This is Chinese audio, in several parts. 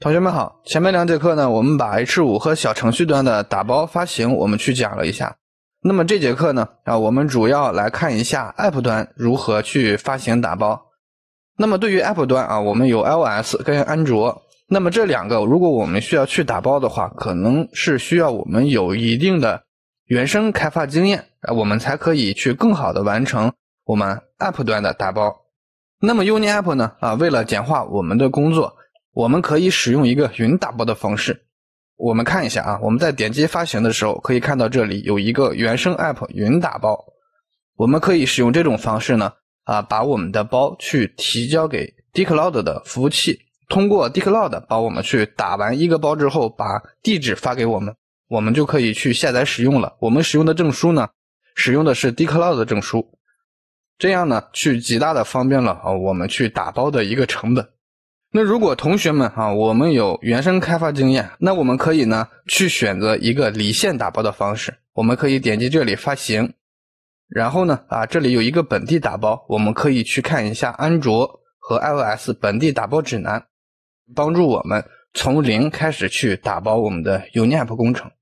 同学们好，前面两节课呢，我们把 H 五和小程序端的打包发行我们去讲了一下。那么这节课呢，啊，我们主要来看一下 App 端如何去发行打包。那么对于 App 端啊，我们有 iOS 跟安卓。那么这两个如果我们需要去打包的话，可能是需要我们有一定的原生开发经验啊，我们才可以去更好的完成我们 App 端的打包。那么 UniApp 呢，啊，为了简化我们的工作。我们可以使用一个云打包的方式。我们看一下啊，我们在点击发行的时候，可以看到这里有一个原生 App 云打包。我们可以使用这种方式呢，啊，把我们的包去提交给 DCloud 的服务器，通过 DCloud 把我们去打完一个包之后，把地址发给我们，我们就可以去下载使用了。我们使用的证书呢，使用的是 DCloud 的证书，这样呢，去极大的方便了啊，我们去打包的一个成本。那如果同学们哈，我们有原生开发经验，那我们可以呢去选择一个离线打包的方式。我们可以点击这里发行，然后呢啊，这里有一个本地打包，我们可以去看一下安卓和 iOS 本地打包指南，帮助我们从零开始去打包我们的 Unip 工程。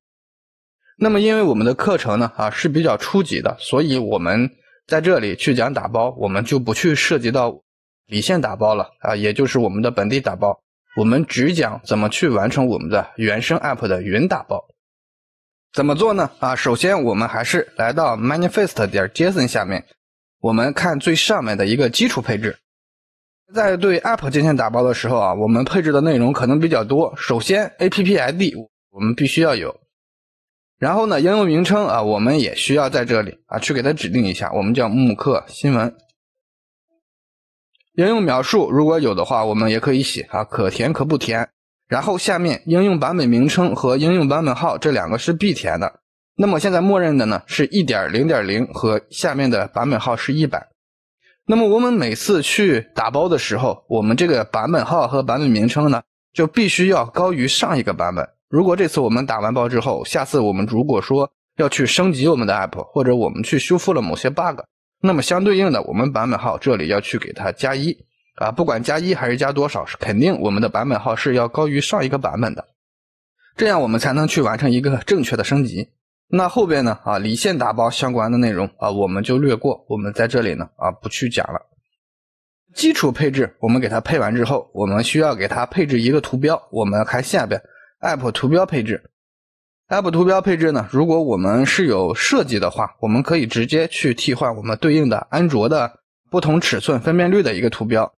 那么因为我们的课程呢啊是比较初级的，所以我们在这里去讲打包，我们就不去涉及到。离线打包了啊，也就是我们的本地打包。我们只讲怎么去完成我们的原生 App 的云打包。怎么做呢？啊，首先我们还是来到 Manifest 点 JSON 下面，我们看最上面的一个基础配置。在对 App 进行打包的时候啊，我们配置的内容可能比较多。首先 APP ID 我们必须要有，然后呢，应用名称啊，我们也需要在这里啊去给它指定一下，我们叫慕课新闻。应用描述如果有的话，我们也可以写啊，可填可不填。然后下面应用版本名称和应用版本号这两个是必填的。那么现在默认的呢是一点零点零和下面的版本号是一百。那么我们每次去打包的时候，我们这个版本号和版本名称呢就必须要高于上一个版本。如果这次我们打完包之后，下次我们如果说要去升级我们的 app，或者我们去修复了某些 bug。那么相对应的，我们版本号这里要去给它加一啊，不管加一还是加多少，是肯定我们的版本号是要高于上一个版本的，这样我们才能去完成一个正确的升级。那后边呢啊，离线打包相关的内容啊，我们就略过，我们在这里呢啊不去讲了。基础配置我们给它配完之后，我们需要给它配置一个图标，我们看下边 App 图标配置。app 图标配置呢？如果我们是有设计的话，我们可以直接去替换我们对应的安卓的不同尺寸分辨率的一个图标，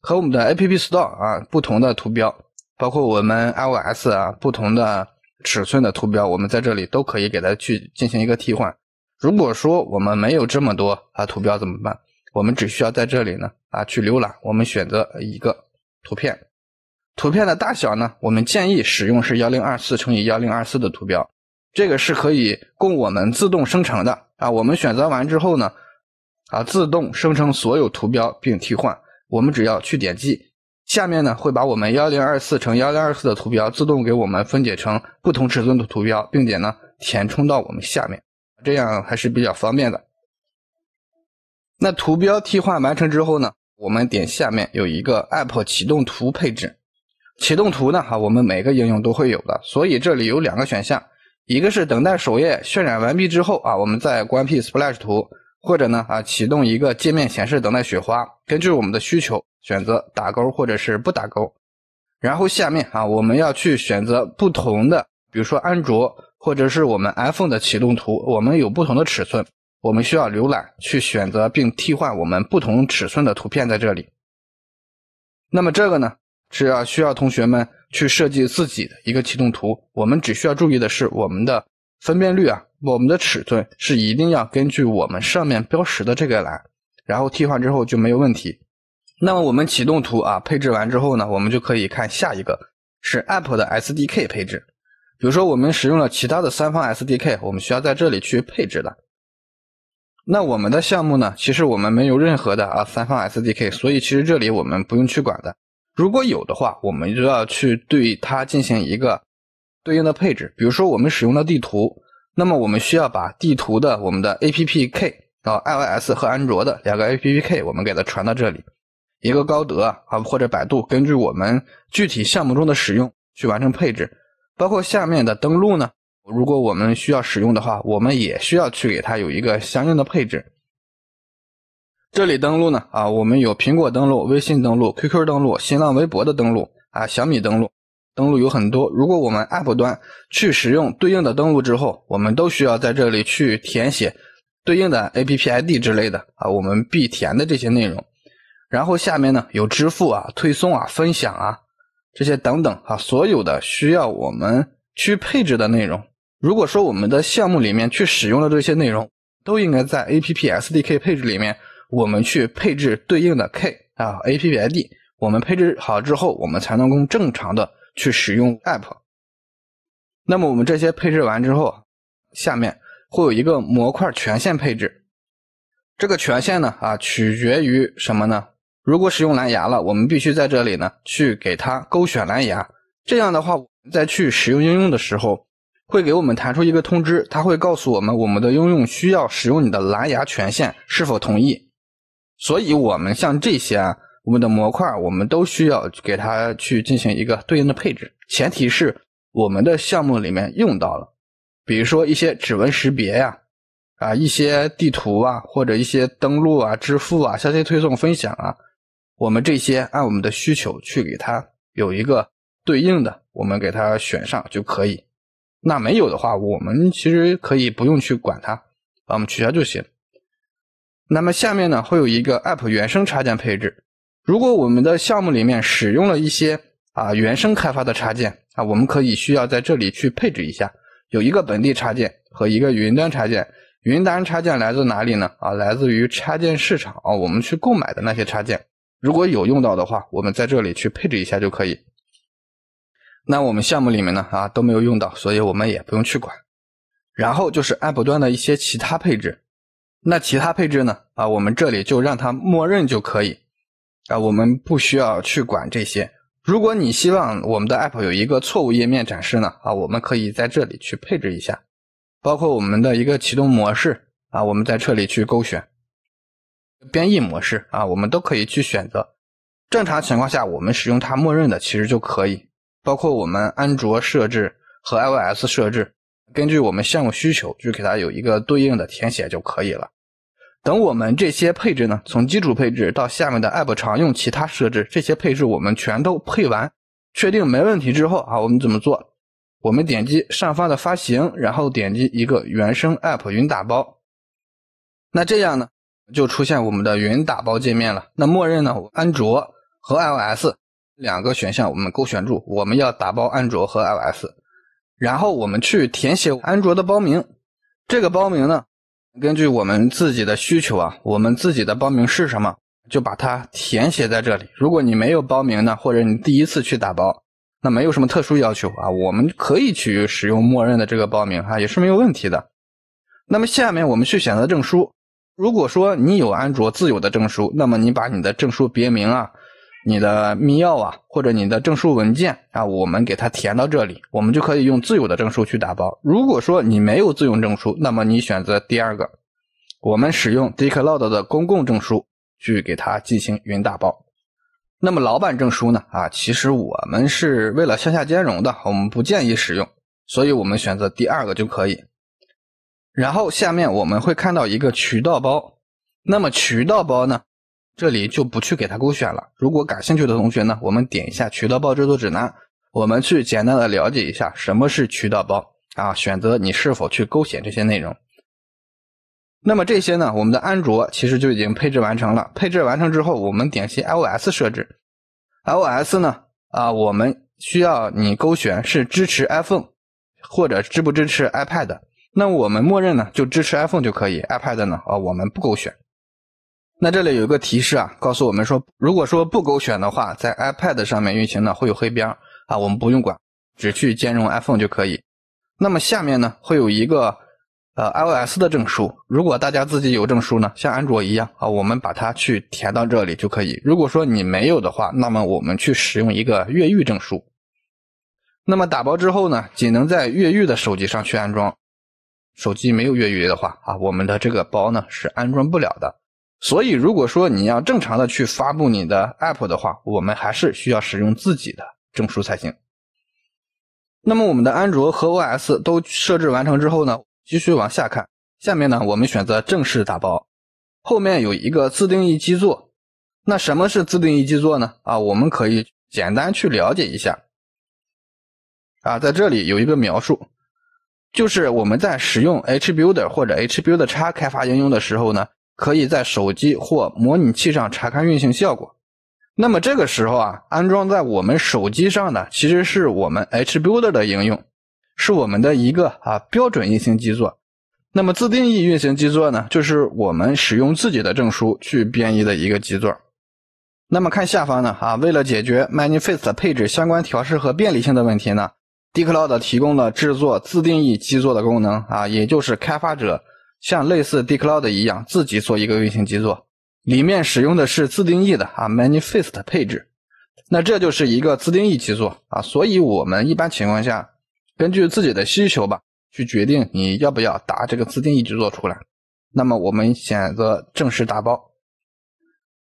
和我们的 App Store 啊不同的图标，包括我们 iOS 啊不同的尺寸的图标，我们在这里都可以给它去进行一个替换。如果说我们没有这么多啊图标怎么办？我们只需要在这里呢啊去浏览，我们选择一个图片。图片的大小呢？我们建议使用是幺零二四乘以幺零二四的图标，这个是可以供我们自动生成的啊。我们选择完之后呢，啊，自动生成所有图标并替换。我们只要去点击，下面呢会把我们幺零二四乘幺零二四的图标自动给我们分解成不同尺寸的图标，并且呢填充到我们下面，这样还是比较方便的。那图标替换完成之后呢，我们点下面有一个 App 启动图配置。启动图呢？哈，我们每个应用都会有的，所以这里有两个选项，一个是等待首页渲染完毕之后啊，我们再关闭 Splash 图，或者呢啊，启动一个界面显示等待雪花，根据我们的需求选择打勾或者是不打勾。然后下面啊，我们要去选择不同的，比如说安卓或者是我们 iPhone 的启动图，我们有不同的尺寸，我们需要浏览去选择并替换我们不同尺寸的图片在这里。那么这个呢？是要需要同学们去设计自己的一个启动图，我们只需要注意的是我们的分辨率啊，我们的尺寸是一定要根据我们上面标识的这个栏，然后替换之后就没有问题。那么我们启动图啊配置完之后呢，我们就可以看下一个是 App 的 SDK 配置。比如说我们使用了其他的三方 SDK，我们需要在这里去配置的。那我们的项目呢，其实我们没有任何的啊三方 SDK，所以其实这里我们不用去管的。如果有的话，我们就要去对它进行一个对应的配置。比如说，我们使用的地图，那么我们需要把地图的我们的 A P P K 啊，I O S 和安卓的两个 A P P K，我们给它传到这里。一个高德啊，或者百度，根据我们具体项目中的使用去完成配置。包括下面的登录呢，如果我们需要使用的话，我们也需要去给它有一个相应的配置。这里登录呢？啊，我们有苹果登录、微信登录、QQ 登录、新浪微博的登录啊、小米登录，登录有很多。如果我们 App 端去使用对应的登录之后，我们都需要在这里去填写对应的 APP ID 之类的啊，我们必填的这些内容。然后下面呢有支付啊、推送啊、分享啊这些等等啊，所有的需要我们去配置的内容。如果说我们的项目里面去使用了这些内容，都应该在 APP SDK 配置里面。我们去配置对应的 k 啊，APP ID，我们配置好之后，我们才能够正常的去使用 app。那么我们这些配置完之后，下面会有一个模块权限配置，这个权限呢啊取决于什么呢？如果使用蓝牙了，我们必须在这里呢去给它勾选蓝牙。这样的话，再去使用应用的时候，会给我们弹出一个通知，它会告诉我们我们的应用需要使用你的蓝牙权限，是否同意？所以，我们像这些啊，我们的模块，我们都需要给它去进行一个对应的配置。前提是我们的项目里面用到了，比如说一些指纹识别呀，啊，一些地图啊，或者一些登录啊、支付啊、消息推送、分享啊，我们这些按我们的需求去给它有一个对应的，我们给它选上就可以。那没有的话，我们其实可以不用去管它，把我们取消就行。那么下面呢，会有一个 App 原生插件配置。如果我们的项目里面使用了一些啊原生开发的插件啊，我们可以需要在这里去配置一下。有一个本地插件和一个云端插件。云端插件来自哪里呢？啊，来自于插件市场啊，我们去购买的那些插件。如果有用到的话，我们在这里去配置一下就可以。那我们项目里面呢啊都没有用到，所以我们也不用去管。然后就是 App 端的一些其他配置。那其他配置呢？啊，我们这里就让它默认就可以，啊，我们不需要去管这些。如果你希望我们的 App 有一个错误页面展示呢？啊，我们可以在这里去配置一下，包括我们的一个启动模式啊，我们在这里去勾选，编译模式啊，我们都可以去选择。正常情况下，我们使用它默认的其实就可以。包括我们安卓设置和 iOS 设置，根据我们项目需求，就给它有一个对应的填写就可以了。等我们这些配置呢，从基础配置到下面的 App 常用其他设置，这些配置我们全都配完，确定没问题之后啊，我们怎么做？我们点击上方的发行，然后点击一个原生 App 云打包。那这样呢，就出现我们的云打包界面了。那默认呢，安卓和 iOS 两个选项我们勾选住，我们要打包安卓和 iOS。然后我们去填写安卓的包名，这个包名呢？根据我们自己的需求啊，我们自己的报名是什么，就把它填写在这里。如果你没有报名呢，或者你第一次去打包，那没有什么特殊要求啊，我们可以去使用默认的这个报名啊，也是没有问题的。那么下面我们去选择证书。如果说你有安卓自有的证书，那么你把你的证书别名啊。你的密钥啊，或者你的证书文件啊，我们给它填到这里，我们就可以用自有的证书去打包。如果说你没有自用证书，那么你选择第二个，我们使用 DCloud 的公共证书去给它进行云打包。那么老板证书呢？啊，其实我们是为了向下兼容的，我们不建议使用，所以我们选择第二个就可以。然后下面我们会看到一个渠道包，那么渠道包呢？这里就不去给它勾选了。如果感兴趣的同学呢，我们点一下渠道包制作指南，我们去简单的了解一下什么是渠道包啊，选择你是否去勾选这些内容。那么这些呢，我们的安卓其实就已经配置完成了。配置完成之后，我们点击 iOS 设置，iOS 呢啊，我们需要你勾选是支持 iPhone 或者支不支持 iPad 那我们默认呢就支持 iPhone 就可以，iPad 呢啊我们不勾选。那这里有一个提示啊，告诉我们说，如果说不勾选的话，在 iPad 上面运行呢会有黑边啊，我们不用管，只去兼容 iPhone 就可以。那么下面呢会有一个呃 iOS 的证书，如果大家自己有证书呢，像安卓一样啊，我们把它去填到这里就可以。如果说你没有的话，那么我们去使用一个越狱证书。那么打包之后呢，仅能在越狱的手机上去安装，手机没有越狱的话啊，我们的这个包呢是安装不了的。所以，如果说你要正常的去发布你的 App 的话，我们还是需要使用自己的证书才行。那么，我们的安卓和 OS 都设置完成之后呢，继续往下看。下面呢，我们选择正式打包。后面有一个自定义基座。那什么是自定义基座呢？啊，我们可以简单去了解一下。啊，在这里有一个描述，就是我们在使用 HBuilder 或者 HBuilder 叉开发应用的时候呢。可以在手机或模拟器上查看运行效果。那么这个时候啊，安装在我们手机上的其实是我们 HBuilder 的应用，是我们的一个啊标准运行基座。那么自定义运行基座呢，就是我们使用自己的证书去编译的一个基座。那么看下方呢啊，为了解决 Manifest 配置相关调试和便利性的问题呢，DCloud 提供了制作自定义基座的功能啊，也就是开发者。像类似 DCloud 一样，自己做一个运行基座，里面使用的是自定义的啊 Manifest 配置，那这就是一个自定义基座啊，所以我们一般情况下，根据自己的需求吧，去决定你要不要打这个自定义基座出来。那么我们选择正式打包，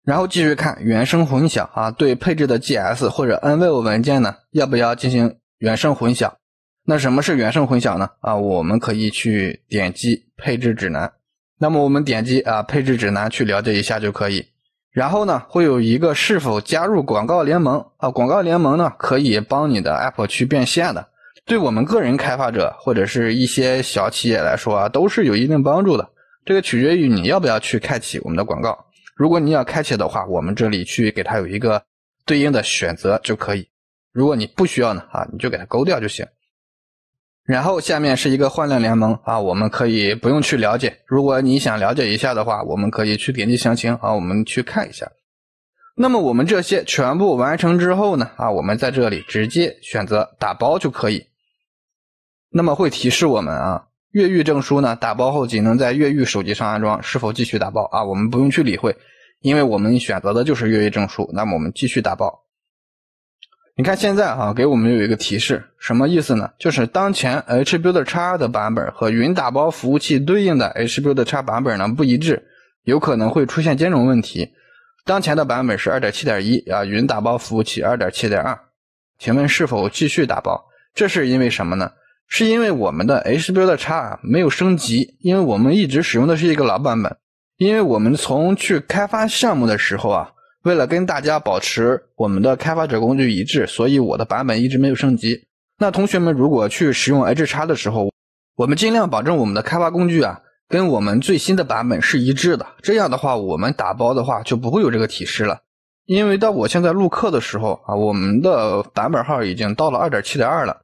然后继续看原声混响啊，对配置的 GS 或者 n v 文件呢，要不要进行原声混响？那什么是原生混响呢？啊，我们可以去点击配置指南。那么我们点击啊配置指南去了解一下就可以。然后呢，会有一个是否加入广告联盟啊？广告联盟呢，可以帮你的 App 去变现的。对我们个人开发者或者是一些小企业来说啊，都是有一定帮助的。这个取决于你要不要去开启我们的广告。如果你要开启的话，我们这里去给它有一个对应的选择就可以。如果你不需要呢啊，你就给它勾掉就行。然后下面是一个换量联盟啊，我们可以不用去了解。如果你想了解一下的话，我们可以去点击详情啊，我们去看一下。那么我们这些全部完成之后呢，啊，我们在这里直接选择打包就可以。那么会提示我们啊，越狱证书呢打包后仅能在越狱手机上安装，是否继续打包？啊，我们不用去理会，因为我们选择的就是越狱证书，那么我们继续打包。你看现在啊，给我们有一个提示，什么意思呢？就是当前 HBuilder 的版本和云打包服务器对应的 HBuilder 版本呢不一致，有可能会出现兼容问题。当前的版本是2.7.1，啊，云打包服务器2.7.2，请问是否继续打包？这是因为什么呢？是因为我们的 HBuilder 没有升级，因为我们一直使用的是一个老版本，因为我们从去开发项目的时候啊。为了跟大家保持我们的开发者工具一致，所以我的版本一直没有升级。那同学们如果去使用 H 叉的时候，我们尽量保证我们的开发工具啊跟我们最新的版本是一致的。这样的话，我们打包的话就不会有这个提示了。因为到我现在录课的时候啊，我们的版本号已经到了2.7.2了。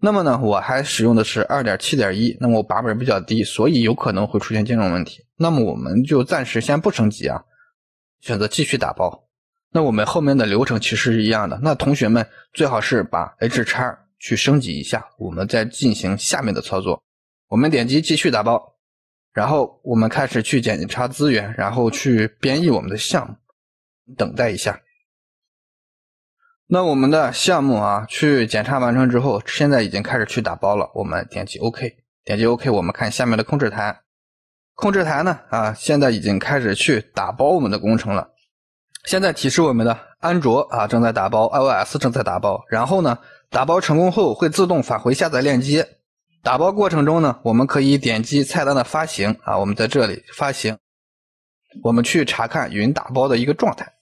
那么呢，我还使用的是2.7.1，那么我版本比较低，所以有可能会出现这种问题。那么我们就暂时先不升级啊。选择继续打包，那我们后面的流程其实是一样的。那同学们最好是把 H 叉去升级一下，我们再进行下面的操作。我们点击继续打包，然后我们开始去检查资源，然后去编译我们的项目。等待一下，那我们的项目啊，去检查完成之后，现在已经开始去打包了。我们点击 OK，点击 OK，我们看下面的控制台。控制台呢？啊，现在已经开始去打包我们的工程了。现在提示我们的安卓啊正在打包，iOS 正在打包。然后呢，打包成功后会自动返回下载链接。打包过程中呢，我们可以点击菜单的发行啊，我们在这里发行。我们去查看云打包的一个状态。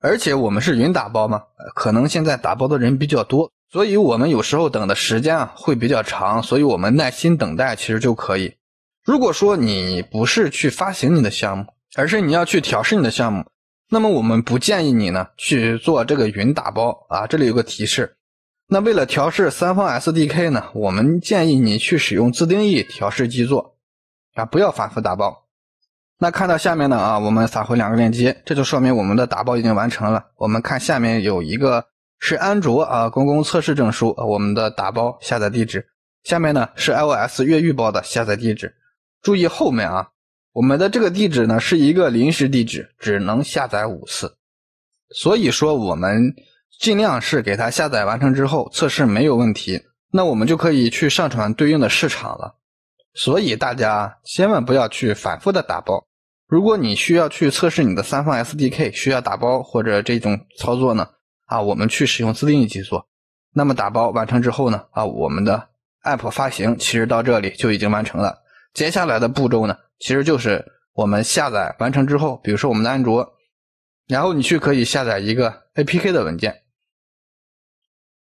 而且我们是云打包嘛，可能现在打包的人比较多，所以我们有时候等的时间啊会比较长，所以我们耐心等待其实就可以。如果说你不是去发行你的项目，而是你要去调试你的项目，那么我们不建议你呢去做这个云打包啊。这里有个提示，那为了调试三方 SDK 呢，我们建议你去使用自定义调试基座啊，不要反复打包。那看到下面呢啊，我们返回两个链接，这就说明我们的打包已经完成了。我们看下面有一个是安卓啊公共测试证书我们的打包下载地址。下面呢是 iOS 越狱包的下载地址。注意后面啊，我们的这个地址呢是一个临时地址，只能下载五次。所以说我们尽量是给它下载完成之后测试没有问题，那我们就可以去上传对应的市场了。所以大家千万不要去反复的打包。如果你需要去测试你的三方 SDK，需要打包或者这种操作呢，啊，我们去使用自定义去做。那么打包完成之后呢，啊，我们的 App 发行其实到这里就已经完成了。接下来的步骤呢，其实就是我们下载完成之后，比如说我们的安卓，然后你去可以下载一个 APK 的文件。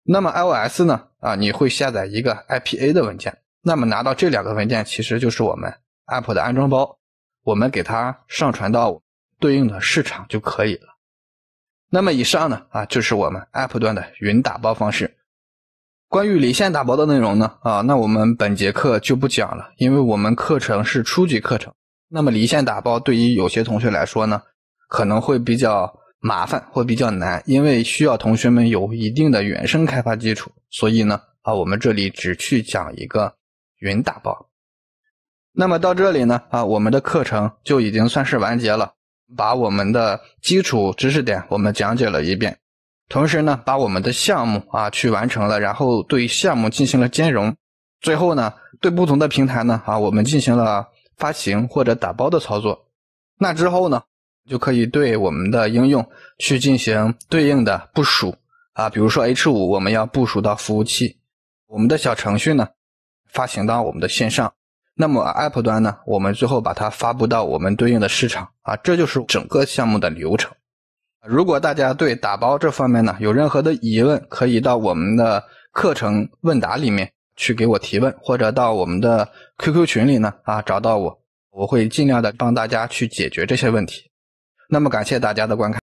那么 iOS 呢，啊，你会下载一个 IPA 的文件。那么拿到这两个文件，其实就是我们 App 的安装包，我们给它上传到对应的市场就可以了。那么以上呢，啊，就是我们 App 端的云打包方式。关于离线打包的内容呢？啊，那我们本节课就不讲了，因为我们课程是初级课程。那么离线打包对于有些同学来说呢，可能会比较麻烦或比较难，因为需要同学们有一定的原生开发基础。所以呢，啊，我们这里只去讲一个云打包。那么到这里呢，啊，我们的课程就已经算是完结了，把我们的基础知识点我们讲解了一遍。同时呢，把我们的项目啊去完成了，然后对项目进行了兼容，最后呢，对不同的平台呢啊，我们进行了发行或者打包的操作。那之后呢，就可以对我们的应用去进行对应的部署啊，比如说 H 五我们要部署到服务器，我们的小程序呢发行到我们的线上，那么 App 端呢，我们最后把它发布到我们对应的市场啊，这就是整个项目的流程。如果大家对打包这方面呢有任何的疑问，可以到我们的课程问答里面去给我提问，或者到我们的 QQ 群里呢啊找到我，我会尽量的帮大家去解决这些问题。那么感谢大家的观看。